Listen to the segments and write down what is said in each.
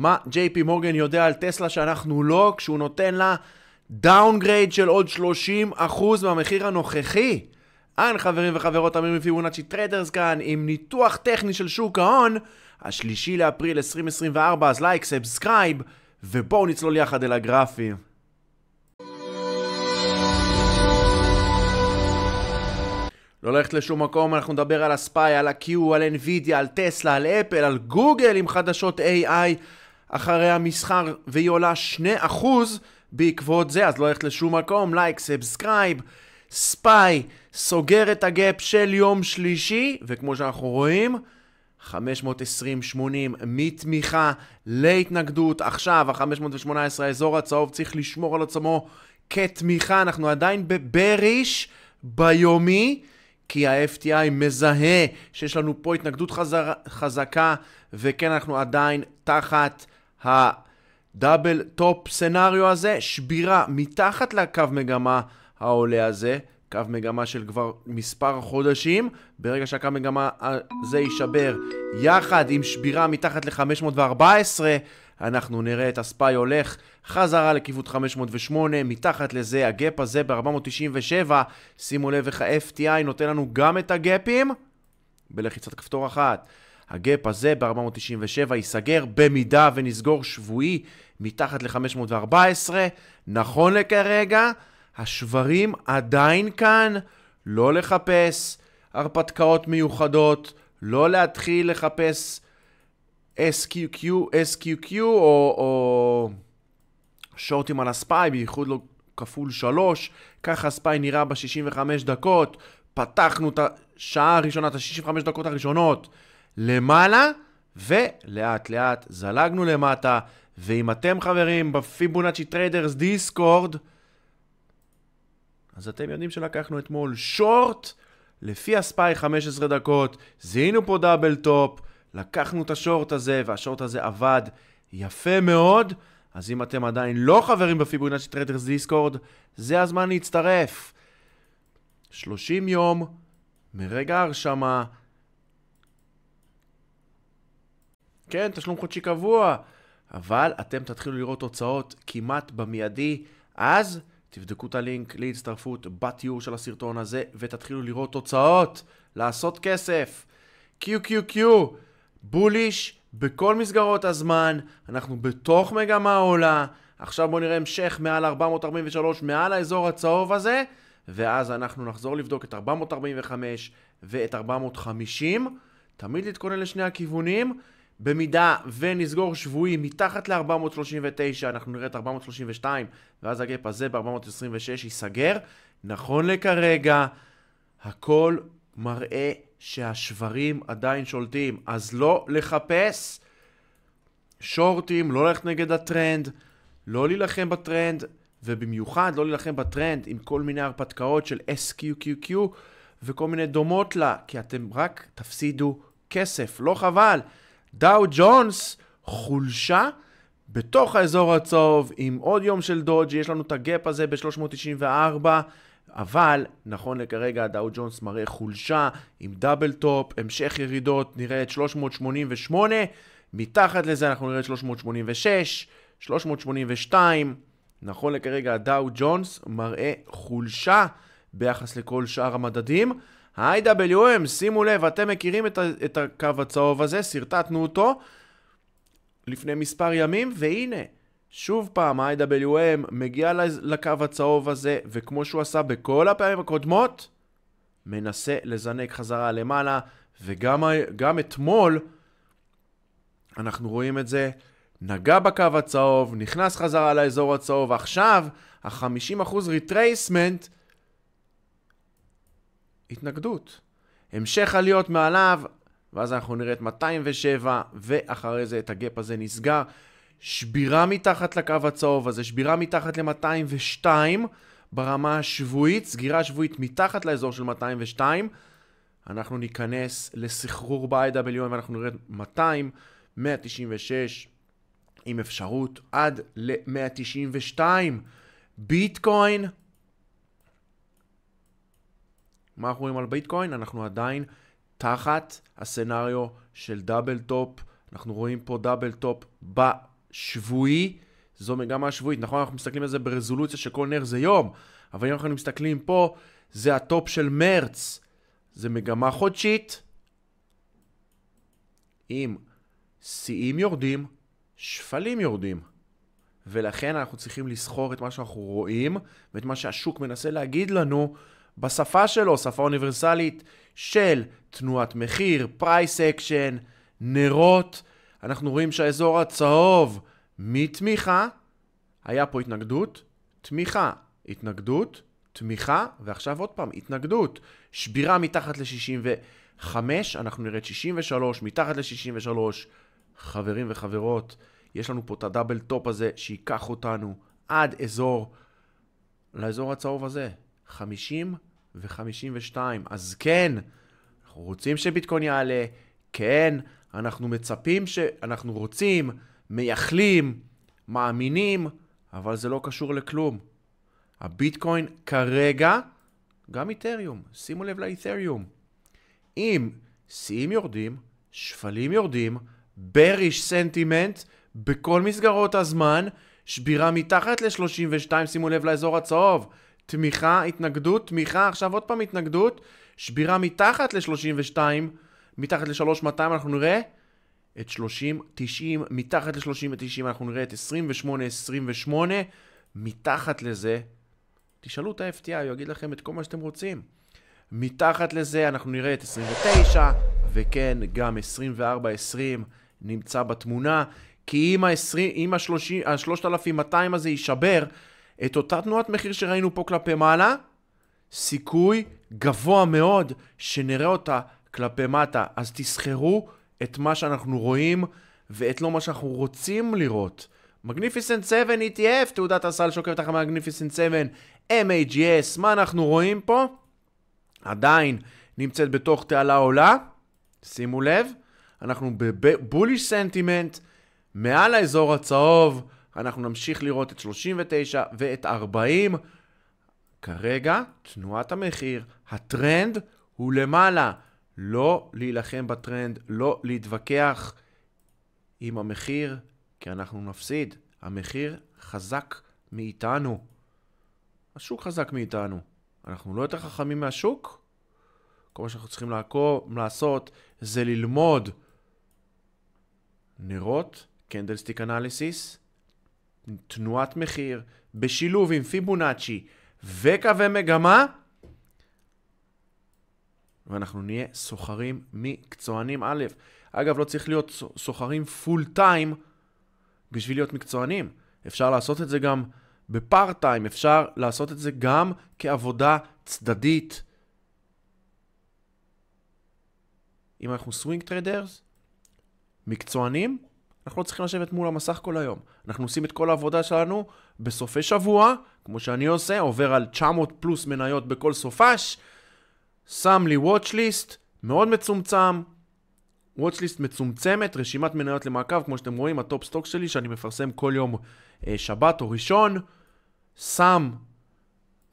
מה ג'יי פי מורגן יודע על טסלה שאנחנו לא, כשהוא נותן לה דאונגרייד של עוד 30% מהמחיר הנוכחי. אין חברים וחברות, אמיר מפיבונאצ'י טריידרס כאן, עם ניתוח טכני של שוק ההון, השלישי לאפריל 2024, אז לייק, סאבסקרייב, ובואו נצלול יחד אל הגרפים. לא ללכת לשום מקום, אנחנו נדבר על הספיי, על ה-Q, על NVIDIA, על טסלה, על אפל, על גוגל עם חדשות AI, אחרי המסחר והיא עולה 2% בעקבות זה, אז לא הולכת לשום מקום, לייק, סאבסקרייב, ספיי, סוגר את הגאפ של יום שלישי, וכמו שאנחנו רואים, 520-80 מתמיכה להתנגדות. עכשיו, ה-518 האזור הצהוב צריך לשמור על עצמו כתמיכה, אנחנו עדיין בבריש ביומי. כי ה-FTI מזהה שיש לנו פה התנגדות חזר, חזקה, וכן אנחנו עדיין תחת הדאבל טופ סנאריו הזה, שבירה מתחת לקו מגמה העולה הזה, קו מגמה של כבר מספר חודשים, ברגע שהקו מגמה הזה יישבר יחד עם שבירה מתחת ל-514, אנחנו נראה את הספאי הולך חזרה לכיוון 508, מתחת לזה הגאפ הזה ב-497, שימו לב איך ה-FTI נותן לנו גם את הגאפים בלחיצת כפתור אחת. הגאפ הזה ב-497 ייסגר במידה ונסגור שבועי מתחת ל-514. נכון לכרגע, השברים עדיין כאן, לא לחפש הרפתקאות מיוחדות, לא להתחיל לחפש SQQ, SQQ או, או שורטים על הספיי, בייחוד לא כפול שלוש, ככה הספיי נראה ב-65 דקות, פתחנו את השעה הראשונה, את ה-65 דקות הראשונות. למעלה, ולאט לאט זלגנו למטה, ואם אתם חברים בפיבונאצ'י טריידרס דיסקורד, אז אתם יודעים שלקחנו אתמול שורט, לפי הספיי 15 דקות, זיהינו פה דאבל טופ, לקחנו את השורט הזה, והשורט הזה עבד יפה מאוד. אז אם אתם עדיין לא חברים בפיבונאצ'י טריידרס דיסקורד, זה הזמן להצטרף. 30 יום מרגע ההרשמה, כן, תשלום חודשי קבוע, אבל אתם תתחילו לראות תוצאות כמעט במיידי, אז תבדקו את הלינק להצטרפות בתיאור של הסרטון הזה, ותתחילו לראות תוצאות, לעשות כסף. QQQ, בוליש בכל מסגרות הזמן, אנחנו בתוך מגמה עולה, עכשיו בואו נראה המשך מעל 443, מעל האזור הצהוב הזה, ואז אנחנו נחזור לבדוק את 445 ואת 450. תמיד להתכונן לשני הכיוונים. במידה ונסגור שבועי מתחת ל-439, אנחנו נראה את 432, ואז הגאפ הזה ב-426 ייסגר. נכון לכרגע, הכל מראה שהשברים עדיין שולטים, אז לא לחפש שורטים, לא ללכת נגד הטרנד, לא להילחם בטרנד, ובמיוחד לא להילחם בטרנד עם כל מיני הרפתקאות של SQQQ וכל מיני דומות לה, כי אתם רק תפסידו כסף, לא חבל. דאו ג'ונס, חולשה. בתוך האזור הצהוב, עם עוד יום של דודג'י, יש לנו את הגאפ הזה ב-394, אבל נכון לכרגע הדאו ג'ונס מראה חולשה עם דאבל טופ, המשך ירידות, נראה את 388, מתחת לזה אנחנו נראה את 386, 382, נכון לכרגע הדאו ג'ונס מראה חולשה ביחס לכל שאר המדדים. ה-IWM, שימו לב, אתם מכירים את, ה- את הקו הצהוב הזה, שרטטנו אותו לפני מספר ימים, והנה, שוב פעם, ה-IWM מגיע לקו הצהוב הזה, וכמו שהוא עשה בכל הפעמים הקודמות, מנסה לזנק חזרה למעלה, וגם אתמול אנחנו רואים את זה, נגע בקו הצהוב, נכנס חזרה לאזור הצהוב, עכשיו ה-50% ריטרייסמנט התנגדות. המשך עליות מעליו, ואז אנחנו נראה את 207, ואחרי זה את הגאפ הזה נסגר. שבירה מתחת לקו הצהוב הזה, שבירה מתחת ל-202 ברמה השבועית, סגירה שבועית מתחת לאזור של 202. אנחנו ניכנס לסחרור ב iw ואנחנו נראה 200, 196, עם אפשרות עד ל-192. ביטקוין מה אנחנו רואים על ביטקוין? אנחנו עדיין תחת הסנאריו של דאבל טופ. אנחנו רואים פה דאבל טופ בשבועי. זו מגמה שבועית, נכון? אנחנו מסתכלים על זה ברזולוציה שכל נר זה יום, אבל אם אנחנו מסתכלים פה, זה הטופ של מרץ. זה מגמה חודשית. אם שיאים יורדים, שפלים יורדים. ולכן אנחנו צריכים לסחור את מה שאנחנו רואים ואת מה שהשוק מנסה להגיד לנו בשפה שלו, שפה אוניברסלית של תנועת מחיר, פרייס אקשן, נרות. אנחנו רואים שהאזור הצהוב מתמיכה, היה פה התנגדות, תמיכה, התנגדות, תמיכה, ועכשיו עוד פעם, התנגדות. שבירה מתחת ל-65, אנחנו נראה את 63, מתחת ל-63. חברים וחברות, יש לנו פה את הדאבל טופ הזה שייקח אותנו עד אזור, לאזור הצהוב הזה, 50 ו-52. אז כן, אנחנו רוצים שביטקוין יעלה, כן, אנחנו מצפים ש... אנחנו רוצים, מייחלים, מאמינים, אבל זה לא קשור לכלום. הביטקוין כרגע, גם איתריום, שימו לב לאיתריום. אם שיאים יורדים, שפלים יורדים, בריש סנטימנט בכל מסגרות הזמן, שבירה מתחת ל-32, שימו לב לאזור הצהוב. תמיכה, התנגדות, תמיכה, עכשיו עוד פעם התנגדות, שבירה מתחת ל-32, מתחת ל-3200 אנחנו נראה את 30-90, מתחת ל-30-90 אנחנו נראה את 28-28, מתחת לזה, תשאלו את ה-FTI, הוא יגיד לכם את כל מה שאתם רוצים. מתחת לזה אנחנו נראה את 29, וכן, גם 24-20 נמצא בתמונה, כי אם ה-3200 הזה יישבר, את אותה תנועת מחיר שראינו פה כלפי מעלה, סיכוי גבוה מאוד שנראה אותה כלפי מטה. אז תסחרו את מה שאנחנו רואים ואת לא מה שאנחנו רוצים לראות. מגניפיסנט 7 ETF, תעודת הסל שעוקבת אחרי מגניפיסנט 7, MAGS, מה אנחנו רואים פה? עדיין נמצאת בתוך תעלה עולה, שימו לב, אנחנו בבוליש סנטימנט, מעל האזור הצהוב, אנחנו נמשיך לראות את 39 ואת 40. כרגע, תנועת המחיר, הטרנד הוא למעלה. לא להילחם בטרנד, לא להתווכח עם המחיר, כי אנחנו נפסיד. המחיר חזק מאיתנו. השוק חזק מאיתנו. אנחנו לא יותר חכמים מהשוק. כל מה שאנחנו צריכים לעקוב, לעשות, זה ללמוד נרות, קנדלסטיק אנליסיס, תנועת מחיר, בשילוב עם פיבונאצ'י וקווי מגמה, ואנחנו נהיה סוחרים מקצוענים א'. אגב, לא צריך להיות סוחרים פול טיים בשביל להיות מקצוענים. אפשר לעשות את זה גם בפארט טיים, אפשר לעשות את זה גם כעבודה צדדית. אם אנחנו סווינג טריידרס, מקצוענים, אנחנו לא צריכים לשבת מול המסך כל היום. אנחנו עושים את כל העבודה שלנו בסופי שבוע, כמו שאני עושה, עובר על 900 פלוס מניות בכל סופש, שם לי watch list מאוד מצומצם, watch list מצומצמת, רשימת מניות למעקב, כמו שאתם רואים, הטופ סטוק שלי שאני מפרסם כל יום אה, שבת או ראשון, שם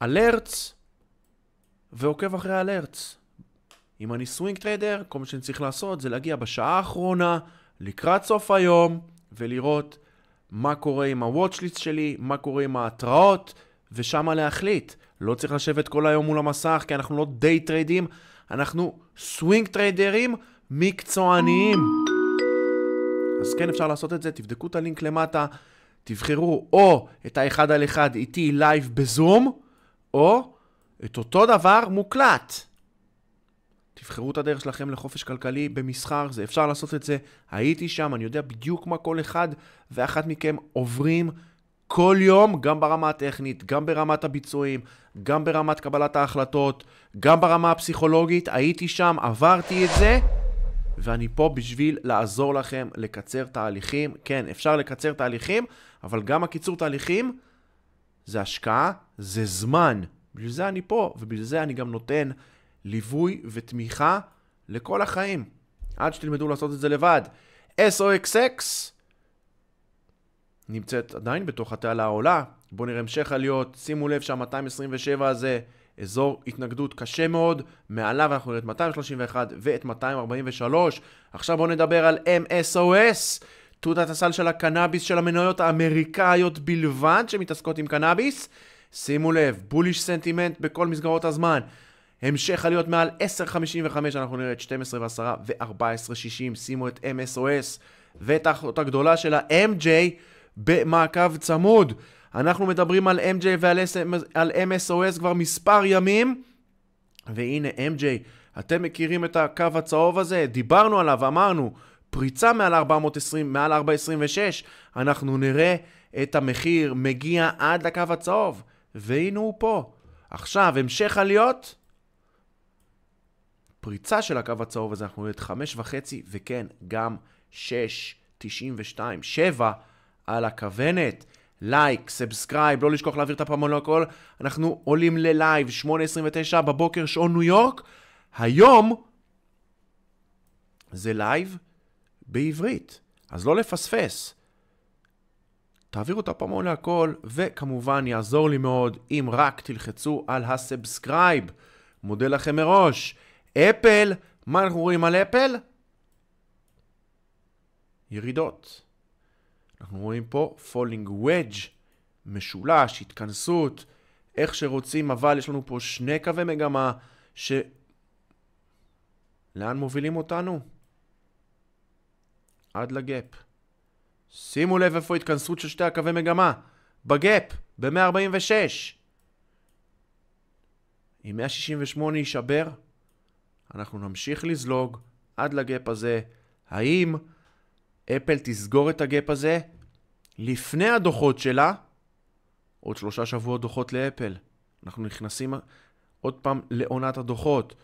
אלרטס ועוקב אחרי אלרטס. אם אני סווינג טריידר, כל מה שאני צריך לעשות זה להגיע בשעה האחרונה, לקראת סוף היום ולראות מה קורה עם ה-Watchlist שלי, מה קורה עם ההתראות, ושמה להחליט. לא צריך לשבת כל היום מול המסך, כי אנחנו לא דיי טריידים, אנחנו סווינג טריידרים מקצועניים. אז כן, אפשר לעשות את זה, תבדקו את הלינק למטה, תבחרו או את האחד על אחד איתי לייב בזום, או את אותו דבר מוקלט. תבחרו את הדרך שלכם לחופש כלכלי במסחר, זה אפשר לעשות את זה. הייתי שם, אני יודע בדיוק מה כל אחד ואחת מכם עוברים כל יום, גם ברמה הטכנית, גם ברמת הביצועים, גם ברמת קבלת ההחלטות, גם ברמה הפסיכולוגית. הייתי שם, עברתי את זה. ואני פה בשביל לעזור לכם לקצר תהליכים. כן, אפשר לקצר תהליכים, אבל גם הקיצור תהליכים זה השקעה, זה זמן. בשביל זה אני פה, ובשביל זה אני גם נותן ליווי ותמיכה לכל החיים, עד שתלמדו לעשות את זה לבד. SOXX נמצאת עדיין בתוך התעלה העולה. בואו נראה המשך עליות. שימו לב שה-227 הזה אזור התנגדות קשה מאוד. מעליו אנחנו נראה את 231 ואת 243. עכשיו בואו נדבר על MSOS. תעודת הסל של הקנאביס של המניות האמריקאיות בלבד שמתעסקות עם קנאביס. שימו לב, בוליש סנטימנט בכל מסגרות הזמן. המשך עליות מעל 10.55, אנחנו נראה את 12 ו-10 ו-14.60, שימו את MSOS ואת האחות הגדולה של ה-MJ במעקב צמוד. אנחנו מדברים על MJ ועל MSOS כבר מספר ימים, והנה MJ, אתם מכירים את הקו הצהוב הזה? דיברנו עליו, אמרנו, פריצה מעל 420, מעל 426, אנחנו נראה את המחיר מגיע עד לקו הצהוב, והנה הוא פה. עכשיו, המשך עליות, הפריצה של הקו הצהוב הזה אנחנו נראה את 5.5 וכן גם 6, 92, 7 על הכוונת. לייק, like, סאבסקרייב, לא לשכוח להעביר את הפעמון לכל. אנחנו עולים ללייב, 8.29 בבוקר, שעון ניו יורק. היום זה לייב בעברית, אז לא לפספס. תעבירו את הפעמון להכל, וכמובן יעזור לי מאוד אם רק תלחצו על הסאבסקרייב. מודה לכם מראש. אפל, מה אנחנו רואים על אפל? ירידות. אנחנו רואים פה falling wedge, משולש, התכנסות, איך שרוצים, אבל יש לנו פה שני קווי מגמה ש... לאן מובילים אותנו? עד לגאפ. שימו לב איפה התכנסות של שתי הקווי מגמה. בגאפ, ב-146. אם 168 יישבר, אנחנו נמשיך לזלוג עד לגאפ הזה. האם אפל תסגור את הגאפ הזה לפני הדוחות שלה? עוד שלושה שבועות דוחות לאפל. אנחנו נכנסים עוד פעם לעונת הדוחות.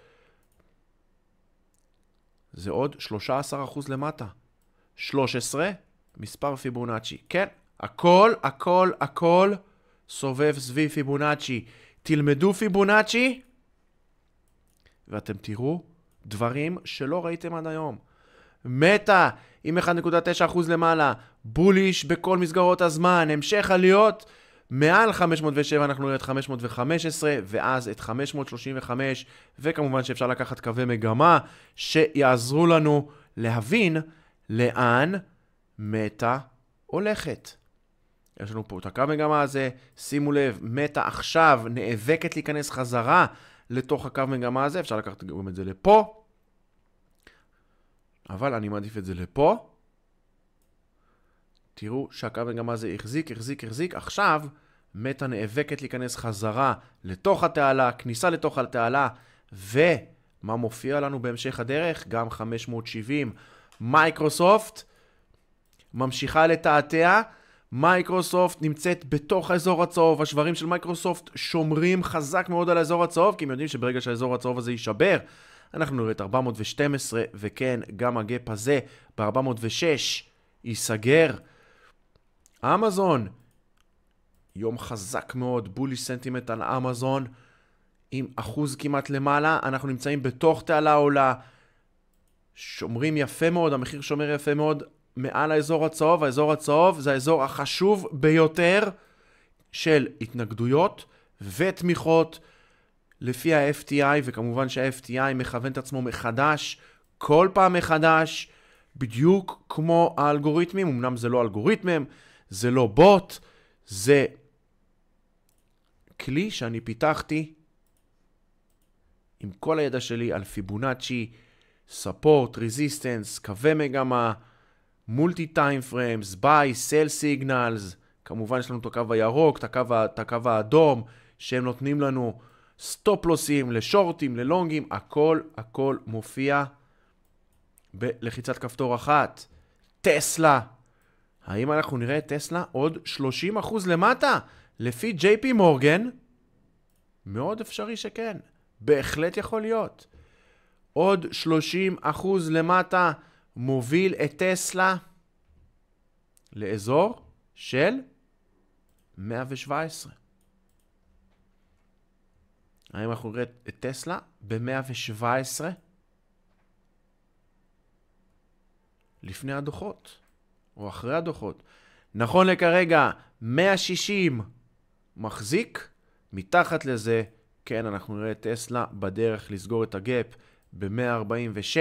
זה עוד 13% למטה. 13, מספר פיבונאצ'י. כן, הכל, הכל, הכל סובב סביב פיבונאצ'י. תלמדו פיבונאצ'י, ואתם תראו דברים שלא ראיתם עד היום. מטה עם 1.9% למעלה, בוליש בכל מסגרות הזמן, המשך עליות. מעל 507 אנחנו נראה את 515 ואז את 535 וכמובן שאפשר לקחת קווי מגמה שיעזרו לנו להבין לאן מטה הולכת. יש לנו פה את הקו מגמה הזה, שימו לב, מטה עכשיו נאבקת להיכנס חזרה לתוך הקו מגמה הזה, אפשר לקחת גם את זה לפה, אבל אני מעדיף את זה לפה. תראו שהקו מגמה הזה החזיק, החזיק, החזיק, עכשיו מטה נאבקת להיכנס חזרה לתוך התעלה, כניסה לתוך התעלה, ומה מופיע לנו בהמשך הדרך? גם 570. מייקרוסופט ממשיכה לתעתע. מייקרוסופט נמצאת בתוך האזור הצהוב, השברים של מייקרוסופט שומרים חזק מאוד על האזור הצהוב, כי הם יודעים שברגע שהאזור הצהוב הזה יישבר, אנחנו נראה את 412, וכן, גם הגאפ הזה ב-406 ייסגר. אמזון, יום חזק מאוד, בולי סנטימנט על אמזון, עם אחוז כמעט למעלה, אנחנו נמצאים בתוך תעלה עולה, שומרים יפה מאוד, המחיר שומר יפה מאוד, מעל האזור הצהוב, האזור הצהוב זה האזור החשוב ביותר של התנגדויות ותמיכות לפי ה-FTI, וכמובן שה-FTI מכוון את עצמו מחדש, כל פעם מחדש, בדיוק כמו האלגוריתמים, אמנם זה לא אלגוריתמים, זה לא בוט, זה כלי שאני פיתחתי עם כל הידע שלי על פיבונאצ'י, ספורט, רזיסטנס, קווי מגמה, מולטי טיים פריימס, ביי, סל סיגנלס, כמובן יש לנו את הקו הירוק, את הקו, את הקו האדום, שהם נותנים לנו סטופלוסים לשורטים, ללונגים, הכל הכל מופיע בלחיצת כפתור אחת. טסלה, האם אנחנו נראה את טסלה עוד 30% למטה? לפי ג'יי פי מורגן, מאוד אפשרי שכן, בהחלט יכול להיות. עוד 30% למטה. מוביל את טסלה לאזור של 117. האם אנחנו נראה את טסלה ב-117 לפני הדוחות או אחרי הדוחות? נכון לכרגע 160 מחזיק, מתחת לזה, כן, אנחנו נראה את טסלה בדרך לסגור את הגאפ ב-146.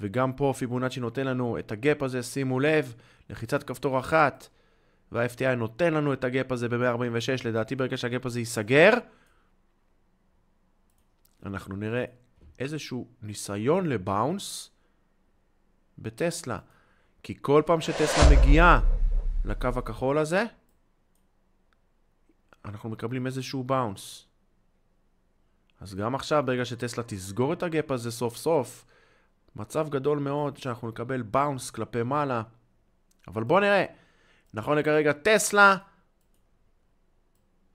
וגם פה פיבונאצ'י נותן לנו את הגאפ הזה, שימו לב, לחיצת כפתור אחת, וה-FTI נותן לנו את הגאפ הזה ב-146, לדעתי ברגע שהגאפ הזה ייסגר, אנחנו נראה איזשהו ניסיון לבאונס בטסלה. כי כל פעם שטסלה מגיעה לקו הכחול הזה, אנחנו מקבלים איזשהו באונס. אז גם עכשיו, ברגע שטסלה תסגור את הגאפ הזה סוף סוף, מצב גדול מאוד שאנחנו נקבל באונס כלפי מעלה. אבל בואו נראה. נכון לכרגע טסלה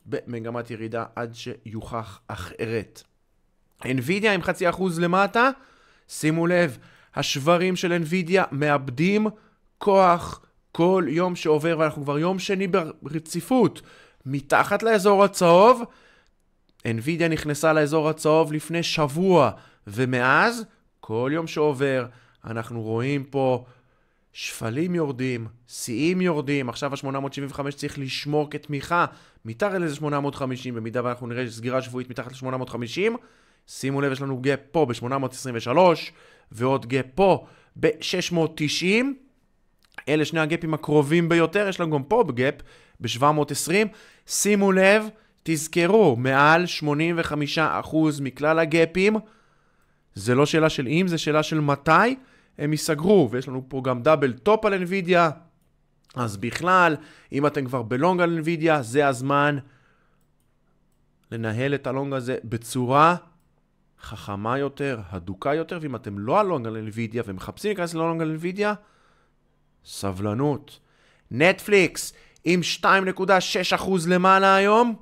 במגמת ירידה עד שיוכח אחרת. NVIDIA עם חצי אחוז למטה, שימו לב, השברים של NVIDIA מאבדים כוח כל יום שעובר, ואנחנו כבר יום שני ברציפות, מתחת לאזור הצהוב. NVIDIA נכנסה לאזור הצהוב לפני שבוע, ומאז כל יום שעובר אנחנו רואים פה שפלים יורדים, שיאים יורדים, עכשיו ה-875 צריך לשמור כתמיכה מתחת לאיזה 850, במידה ואנחנו נראה סגירה שבועית מתחת ל-850, שימו לב, יש לנו גאפ פה ב-823, ועוד גאפ פה ב-690, אלה שני הגאפים הקרובים ביותר, יש לנו גם פה גאפ ב-720, שימו לב, תזכרו, מעל 85% מכלל הגאפים, זה לא שאלה של אם, זה שאלה של מתי הם ייסגרו, ויש לנו פה גם דאבל טופ על NVIDIA, אז בכלל, אם אתם כבר בלונג על NVIDIA, זה הזמן לנהל את הלונג הזה בצורה חכמה יותר, הדוקה יותר, ואם אתם לא הלונג על NVIDIA ומחפשים להיכנס ללונג על NVIDIA, סבלנות. נטפליקס עם 2.6% למעלה היום,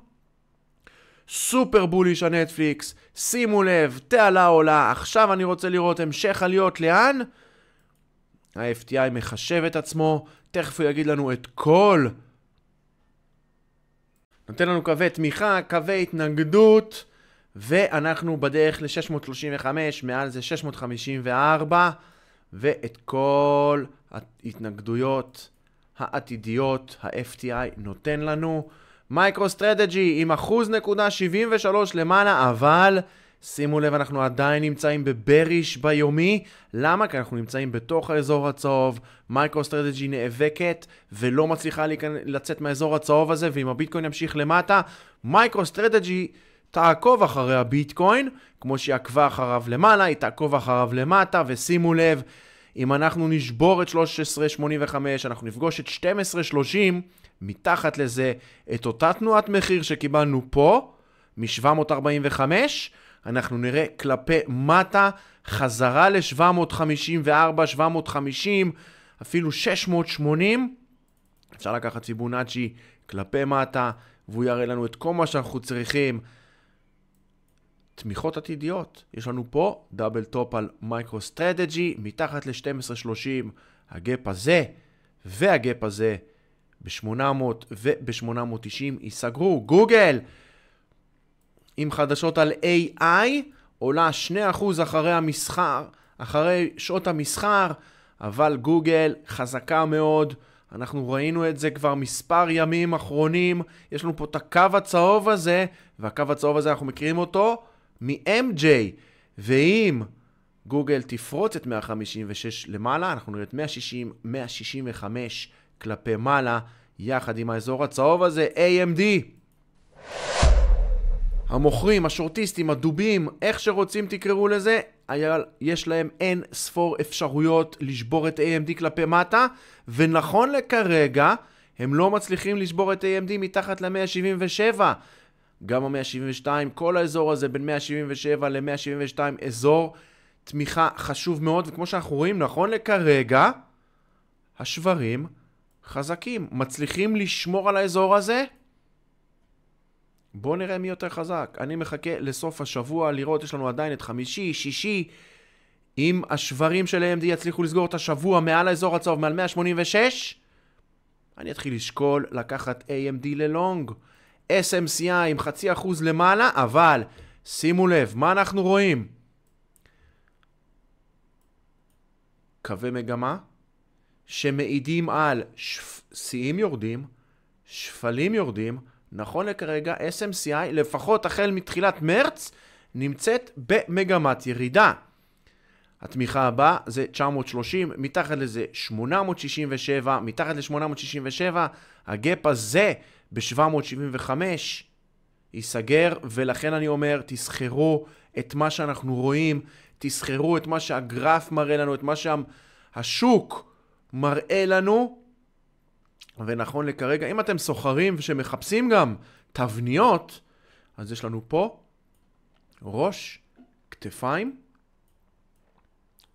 סופר בוליש הנטפליקס, שימו לב, תעלה עולה, עכשיו אני רוצה לראות המשך עליות לאן? ה-FTI מחשב את עצמו, תכף הוא יגיד לנו את כל. נותן לנו קווי תמיכה, קווי התנגדות, ואנחנו בדרך ל-635, מעל זה 654, ואת כל ההתנגדויות העתידיות ה-FTI נותן לנו. מייקרו סטרטג'י עם אחוז נקודה 73 למעלה, אבל שימו לב, אנחנו עדיין נמצאים בבריש ביומי. למה? כי אנחנו נמצאים בתוך האזור הצהוב, מייקרו סטרטג'י נאבקת ולא מצליחה להיכנ... לצאת מהאזור הצהוב הזה, ואם הביטקוין ימשיך למטה, מייקרו סטרטג'י... תעקוב אחרי הביטקוין, כמו שהיא עקבה אחריו למעלה, היא תעקוב אחריו למטה, ושימו לב, אם אנחנו נשבור את 13.85, אנחנו נפגוש את 12.30, מתחת לזה את אותה תנועת מחיר שקיבלנו פה, מ-745, אנחנו נראה כלפי מטה, חזרה ל-754, 750, אפילו 680. אפשר לקחת סיבונאצ'י כלפי מטה, והוא יראה לנו את כל מה שאנחנו צריכים. תמיכות עתידיות, יש לנו פה דאבל טופ על מייקרו סטרטג'י, מתחת ל-12.30, הגאפ הזה והגאפ הזה ב-800 וב-890 ייסגרו. גוגל! עם חדשות על AI, עולה 2% אחרי המסחר, אחרי שעות המסחר, אבל גוגל חזקה מאוד. אנחנו ראינו את זה כבר מספר ימים אחרונים, יש לנו פה את הקו הצהוב הזה, והקו הצהוב הזה אנחנו מכירים אותו מ-MJ. ואם גוגל תפרוץ את 156 למעלה, אנחנו נראה את 160, 165, כלפי מעלה, יחד עם האזור הצהוב הזה, AMD. המוכרים, השורטיסטים, הדובים, איך שרוצים תקראו לזה, יש להם אין ספור אפשרויות לשבור את AMD כלפי מטה, ונכון לכרגע, הם לא מצליחים לשבור את AMD מתחת ל-177. גם ה-172, כל האזור הזה בין 177 ל-172, אזור תמיכה חשוב מאוד, וכמו שאנחנו רואים, נכון לכרגע, השברים חזקים, מצליחים לשמור על האזור הזה? בואו נראה מי יותר חזק. אני מחכה לסוף השבוע לראות, יש לנו עדיין את חמישי, שישי. אם השברים של AMD יצליחו לסגור את השבוע מעל האזור הצהוב, מעל 186, אני אתחיל לשקול לקחת AMD ללונג. SMCI עם חצי אחוז למעלה, אבל שימו לב, מה אנחנו רואים? קווי מגמה, שמעידים על שיאים שפ... יורדים, שפלים יורדים, נכון לכרגע SMCI, לפחות החל מתחילת מרץ, נמצאת במגמת ירידה. התמיכה הבאה זה 930, מתחת לזה 867, מתחת ל-867, הגאפ הזה ב-775 ייסגר, ולכן אני אומר, תסחרו את מה שאנחנו רואים, תסחרו את מה שהגרף מראה לנו, את מה שהשוק... שה... מראה לנו, ונכון לכרגע, אם אתם סוחרים שמחפשים גם תבניות, אז יש לנו פה ראש, כתפיים.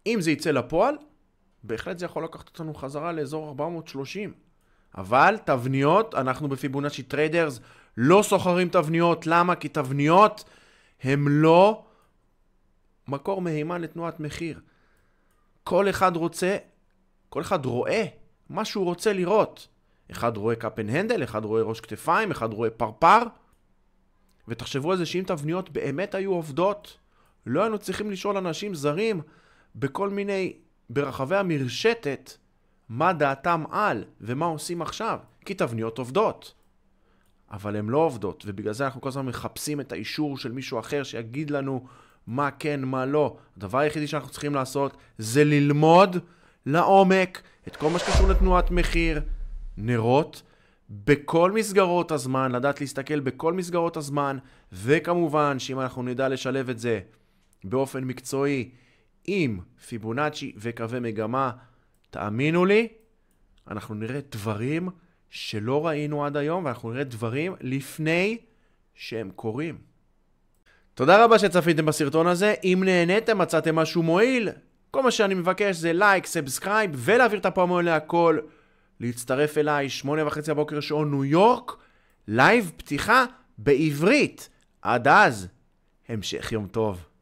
אם זה יצא לפועל, בהחלט זה יכול לקחת אותנו חזרה לאזור 430. אבל תבניות, אנחנו בפיבונאצ'י טריידרס לא סוחרים תבניות. למה? כי תבניות הם לא מקור מהימן לתנועת מחיר. כל אחד רוצה כל אחד רואה מה שהוא רוצה לראות. אחד רואה הנדל, אחד רואה ראש כתפיים, אחד רואה פרפר. ותחשבו על זה שאם תבניות באמת היו עובדות, לא היינו צריכים לשאול אנשים זרים בכל מיני, ברחבי המרשתת, מה דעתם על ומה עושים עכשיו, כי תבניות עובדות. אבל הן לא עובדות, ובגלל זה אנחנו כל הזמן מחפשים את האישור של מישהו אחר שיגיד לנו מה כן, מה לא. הדבר היחידי שאנחנו צריכים לעשות זה ללמוד לעומק את כל מה שקשור לתנועת מחיר, נרות, בכל מסגרות הזמן, לדעת להסתכל בכל מסגרות הזמן, וכמובן שאם אנחנו נדע לשלב את זה באופן מקצועי עם פיבונאצ'י וקווי מגמה, תאמינו לי, אנחנו נראה דברים שלא ראינו עד היום, ואנחנו נראה דברים לפני שהם קורים. תודה רבה שצפיתם בסרטון הזה, אם נהניתם מצאתם משהו מועיל, כל מה שאני מבקש זה לייק, סאבסקרייב, ולהעביר את הפעמון להכל. להצטרף אליי, שמונה וחצי הבוקר שעון ניו יורק, לייב פתיחה בעברית. עד אז, המשך יום טוב.